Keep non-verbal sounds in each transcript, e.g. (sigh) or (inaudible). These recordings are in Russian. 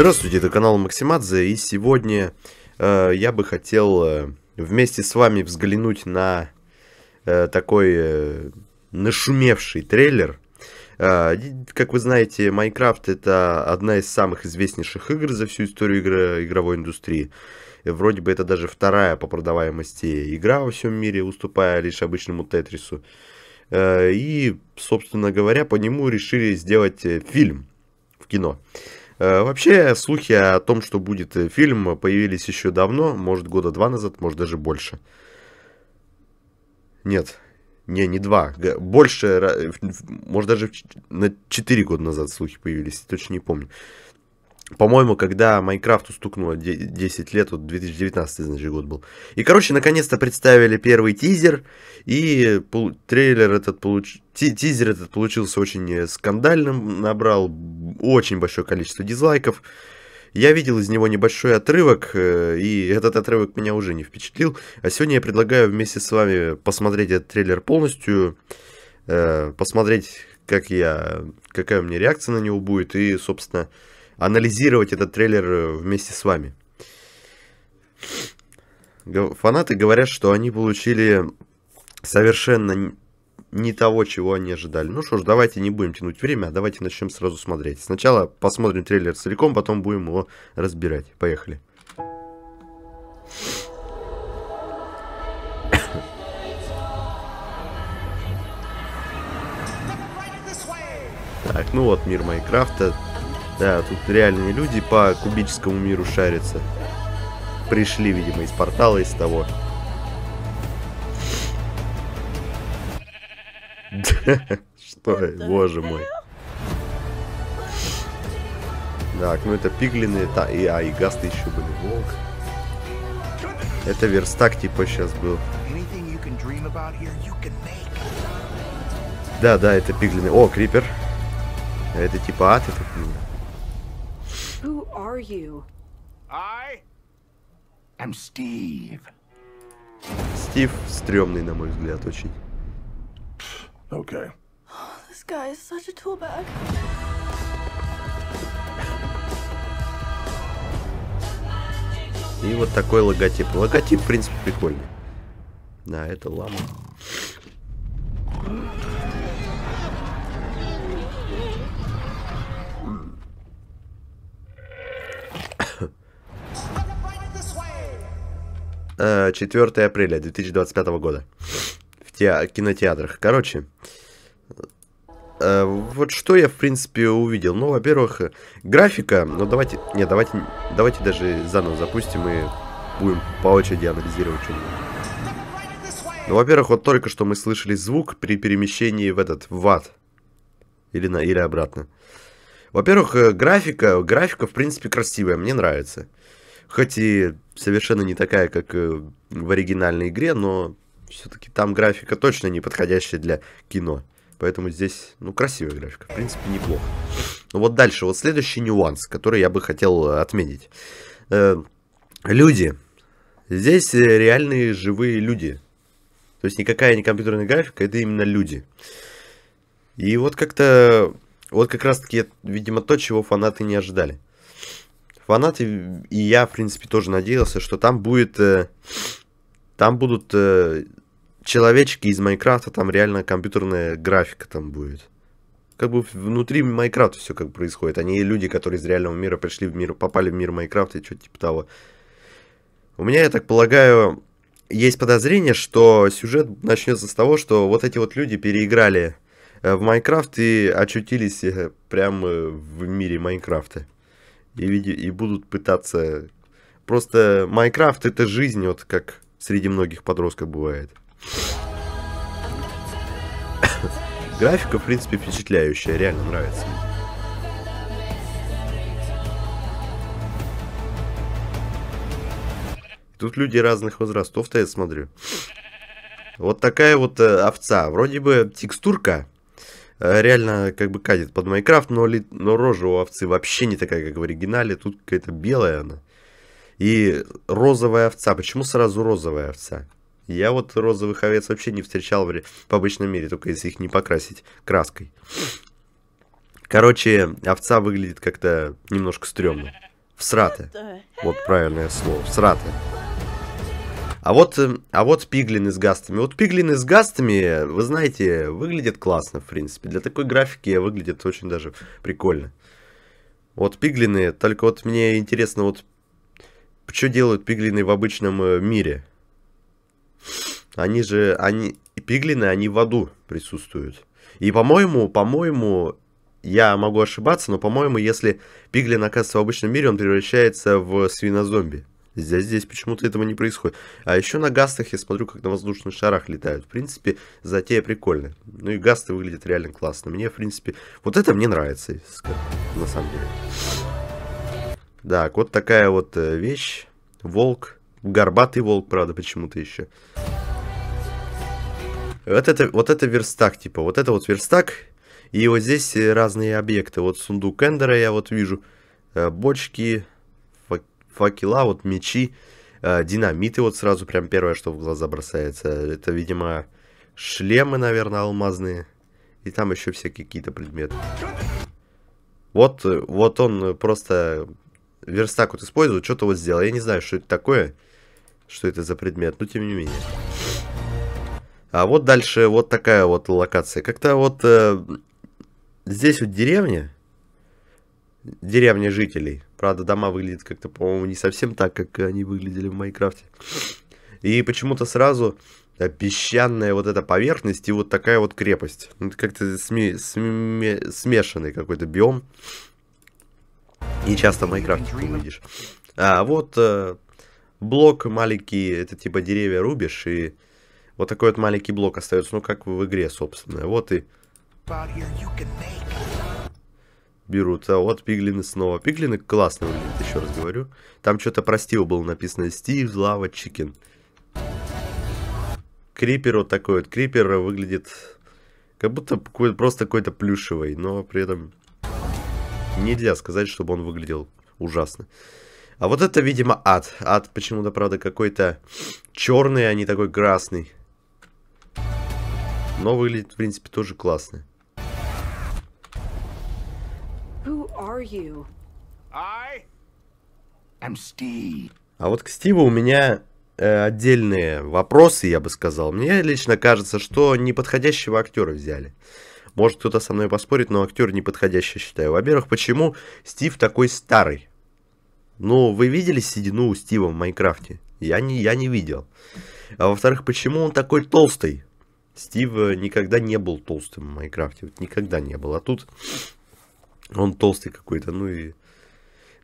Здравствуйте, это канал Максимадзе, и сегодня э, я бы хотел э, вместе с вами взглянуть на э, такой э, нашумевший трейлер. Э, как вы знаете, Майнкрафт это одна из самых известнейших игр за всю историю игр, игровой индустрии. Вроде бы это даже вторая по продаваемости игра во всем мире, уступая лишь обычному Тетрису. Э, и, собственно говоря, по нему решили сделать э, фильм в кино. Э, вообще, слухи о том, что будет э, фильм, э, появились еще давно, может, года два назад, может, даже больше. Нет, не, не два, больше, может, даже на четыре года назад слухи появились, точно не помню. По-моему, когда Майнкрафту стукнуло 10 лет, вот 2019, значит, год был. И, короче, наконец-то представили первый тизер, и трейлер этот получ... тизер этот получился очень э, скандальным, набрал очень большое количество дизлайков. Я видел из него небольшой отрывок, э, и этот отрывок меня уже не впечатлил. А сегодня я предлагаю вместе с вами посмотреть этот трейлер полностью, э, посмотреть, как я, какая у меня реакция на него будет, и, собственно, анализировать этот трейлер э, вместе с вами. Фанаты говорят, что они получили совершенно не того, чего они ожидали. Ну что ж, давайте не будем тянуть время, а давайте начнем сразу смотреть. Сначала посмотрим трейлер целиком, потом будем его разбирать. Поехали. Так, ну вот мир Майнкрафта, да, тут реальные люди по кубическому миру шарятся. Пришли, видимо, из портала, из того. (laughs) Что, боже мой. Так, ну это пиглины, та, и, а, и гасты еще были. Волк. Это верстак типа сейчас был. Да, да, это пиглины. О, крипер. А это типа ад, это Who are you? I am Steve. Steve стрёмный, на мой взгляд, очень. Okay. Oh, this guy is such a toolbag. И вот такой логотип. Логотип, в принципе, прикольный. Да, это лама. 4 э, апреля 2025 года в те... кинотеатрах. Короче, э, вот что я, в принципе, увидел. Ну, во-первых, графика. Ну, давайте... Не, давайте, давайте даже заново запустим и будем по очереди анализировать что Ну, во-первых, вот только что мы слышали звук при перемещении в этот, в ад. Или, на, или обратно. Во-первых, э, графика, графика, в принципе, красивая, мне нравится. Хоть и совершенно не такая, как э, в оригинальной игре, но все-таки там графика точно не подходящая для кино. Поэтому здесь, ну, красивая графика, в принципе, неплохо. Ну вот дальше, вот следующий нюанс, который я бы хотел э, отметить. Э, люди. Здесь э, реальные живые люди. То есть никакая не компьютерная графика, это именно люди. И вот как-то, вот как раз-таки, видимо, то, чего фанаты не ожидали фанаты, и я, в принципе, тоже надеялся, что там будет... Э, там будут э, человечки из Майнкрафта, там реально компьютерная графика там будет. Как бы внутри Майнкрафта все как происходит. Они а люди, которые из реального мира пришли в мир, попали в мир Майнкрафта и что-то типа того. У меня, я так полагаю, есть подозрение, что сюжет начнется с того, что вот эти вот люди переиграли э, в Майнкрафт и очутились э, прямо э, в мире Майнкрафта и, види и будут пытаться... Просто Майнкрафт это жизнь, вот как среди многих подростков бывает. (coughs) Графика, в принципе, впечатляющая, реально нравится. Тут люди разных возрастов-то я смотрю. Вот такая вот э, овца. Вроде бы текстурка Э, реально как бы катит под Майнкрафт, но, ли, но рожа у овцы вообще не такая, как в оригинале, тут какая-то белая она. И розовая овца, почему сразу розовая овца? Я вот розовых овец вообще не встречал в, в обычном мире, только если их не покрасить краской. Короче, овца выглядит как-то немножко стрёмно. Всрато. Вот правильное слово, всрато. А вот, э, а вот пиглины с гастами. Вот пиглины с гастами, вы знаете, выглядят классно, в принципе. Для такой графики выглядят очень даже прикольно. Вот пиглины, только вот мне интересно, вот что делают пиглины в обычном э, мире? Они же, они, пиглины, они в аду присутствуют. И, по-моему, по-моему, я могу ошибаться, но, по-моему, если пиглин оказывается в обычном мире, он превращается в свинозомби. зомби Здесь, здесь почему-то этого не происходит. А еще на гастах я смотрю, как на воздушных шарах летают. В принципе, затея прикольная. Ну и гасты выглядят реально классно. Мне, в принципе, вот это мне нравится, на самом деле. Так, вот такая вот э, вещь. Волк. Горбатый волк, правда, почему-то еще. Вот это, вот это верстак, типа. Вот это вот верстак. И вот здесь э, разные объекты. Вот сундук Эндера я вот вижу. Э, бочки факела, вот мечи, э, динамиты вот сразу прям первое, что в глаза бросается. Это, видимо, шлемы, наверное, алмазные. И там еще всякие какие-то предметы. Вот, э, вот он просто верстак вот использует, что-то вот сделал. Я не знаю, что это такое, что это за предмет, но тем не менее. А вот дальше вот такая вот локация. Как-то вот э, здесь вот деревня, деревня жителей. Правда, дома выглядят как-то, по-моему, не совсем так, как они выглядели в Майнкрафте. И почему-то сразу песчаная вот эта поверхность и вот такая вот крепость. Ну, как-то сме сме смешанный какой-то биом. Не часто в Майнкрафте ты увидишь. А вот э, блок маленький, это типа деревья рубишь, и вот такой вот маленький блок остается, ну как в игре, собственно. Вот и берут. А вот Пиглины снова. Пиглины классно выглядят, еще раз говорю. Там что-то про Стива было написано. Стив Лава Чикен. Крипер вот такой вот. Крипер выглядит как будто какой просто какой-то плюшевый, но при этом нельзя сказать, чтобы он выглядел ужасно. А вот это, видимо, ад. Ад почему-то, правда, какой-то черный, а не такой красный. Но выглядит, в принципе, тоже классно. are you? I am Steve. А вот к Стиву у меня э, отдельные вопросы, я бы сказал. Мне лично кажется, что неподходящего актера взяли. Может кто-то со мной поспорит, но актер неподходящий считаю. Во-первых, почему Стив такой старый? Ну, вы видели седину у Стива в Майнкрафте? Я не, я не видел. А во-вторых, почему он такой толстый? Стив э, никогда не был толстым в Майнкрафте. Вот никогда не был. А тут он толстый какой-то, ну и...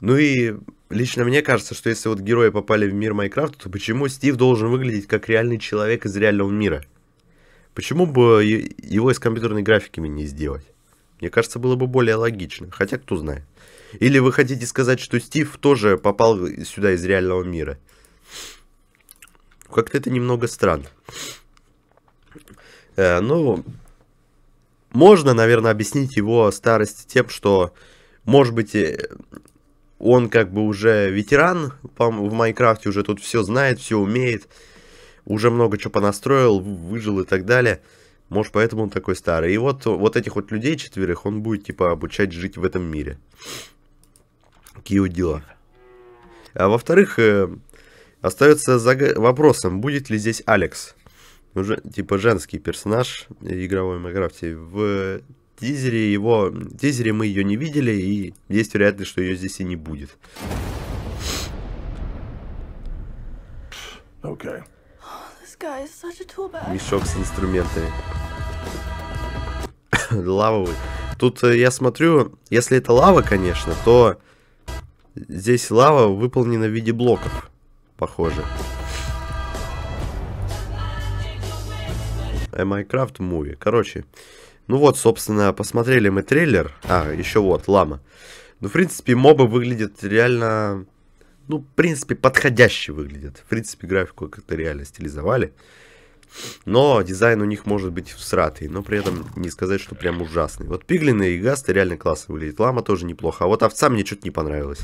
Ну и лично мне кажется, что если вот герои попали в мир Майнкрафта, то почему Стив должен выглядеть как реальный человек из реального мира? Почему бы его из компьютерной графиками не сделать? Мне кажется, было бы более логично, хотя кто знает. Или вы хотите сказать, что Стив тоже попал сюда из реального мира? Как-то это немного странно. Э, ну, можно, наверное, объяснить его старость тем, что, может быть, э, он как бы уже ветеран в Майнкрафте, уже тут все знает, все умеет, уже много чего понастроил, выжил и так далее. Может, поэтому он такой старый. И вот, вот этих вот людей четверых он будет, типа, обучать жить в этом мире. Какие вот дела. А во-вторых, остается э, остается вопросом, будет ли здесь Алекс уже типа женский персонаж игровой Майнкрафте. В тизере его, в тизере мы ее не видели, и есть вероятность, что ее здесь и не будет. Okay. Oh, Мешок с инструментами. (coughs) Лавовый. Тут э, я смотрю, если это лава, конечно, то здесь лава выполнена в виде блоков, похоже. Э, Minecraft Movie. Короче, ну вот, собственно, посмотрели мы трейлер. А, еще вот, лама. Ну, в принципе, мобы выглядят реально... Ну, в принципе, подходяще выглядят. В принципе, графику как-то реально стилизовали. Но дизайн у них может быть всратый, но при этом не сказать, что прям ужасный. Вот пиглины и гасты реально классно выглядят. Лама тоже неплохо. А вот овца мне что-то не понравилось.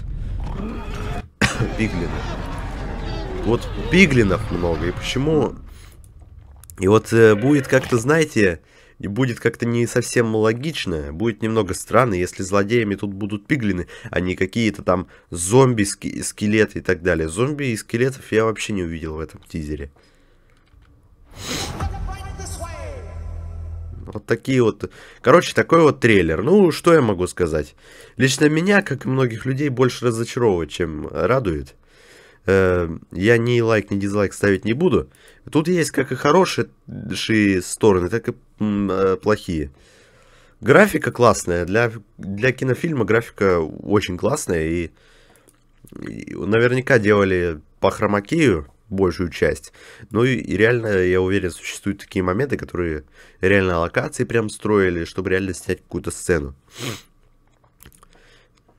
(coughs) пиглины. Вот пиглинов много. И почему и вот э, будет как-то, знаете, будет как-то не совсем логично, будет немного странно, если злодеями тут будут пиглины, а не какие-то там зомби, скелеты и так далее. Зомби и скелетов я вообще не увидел в этом тизере. Вот такие вот... Короче, такой вот трейлер. Ну, что я могу сказать? Лично меня, как и многих людей, больше разочаровывает, чем радует. Э, я ни лайк, ни дизлайк ставить не буду. Тут есть как и хорошие стороны, так и э, плохие. Графика классная. Для, для кинофильма графика очень классная. И, и наверняка делали по хромакею большую часть. Ну и, и реально, я уверен, существуют такие моменты, которые реально локации прям строили, чтобы реально снять какую-то сцену.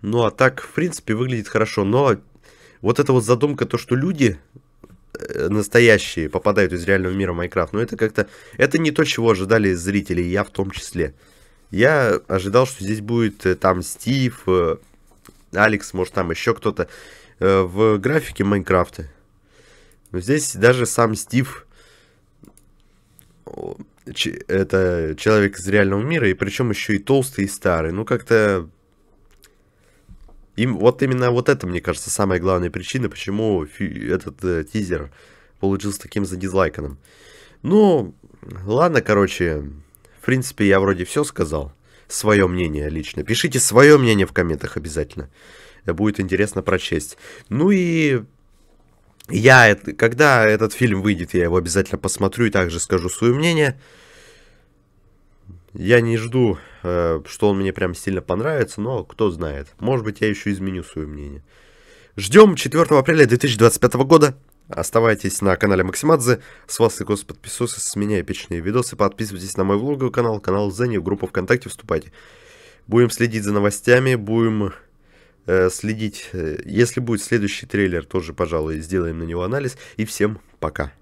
Ну а так, в принципе, выглядит хорошо, но вот эта вот задумка, то, что люди э, настоящие попадают из реального мира в Майнкрафт, но ну, это как-то, это не то, чего ожидали зрители, я в том числе. Я ожидал, что здесь будет э, там Стив, э, Алекс, может там еще кто-то в графике Майнкрафта. Но здесь даже сам Стив, это человек из реального мира, и причем еще и толстый и старый. Ну как-то им вот именно вот это, мне кажется, самая главная причина, почему этот э, тизер получился таким задизлайканным. Ну, ладно, короче, в принципе, я вроде все сказал. Свое мнение лично. Пишите свое мнение в комментах обязательно. Э, будет интересно прочесть. Ну и я, когда этот фильм выйдет, я его обязательно посмотрю и также скажу свое мнение. Я не жду, э, что он мне прям сильно понравится, но кто знает. Может быть, я еще изменю свое мнение. Ждем 4 апреля 2025 года. Оставайтесь на канале Максимадзе. С вас и Никос подписывайся с меня эпичные видосы. Подписывайтесь на мой влоговый канал, канал Зенни, в группу ВКонтакте вступайте. Будем следить за новостями, будем э, следить. Э, если будет следующий трейлер, тоже, пожалуй, сделаем на него анализ. И всем пока.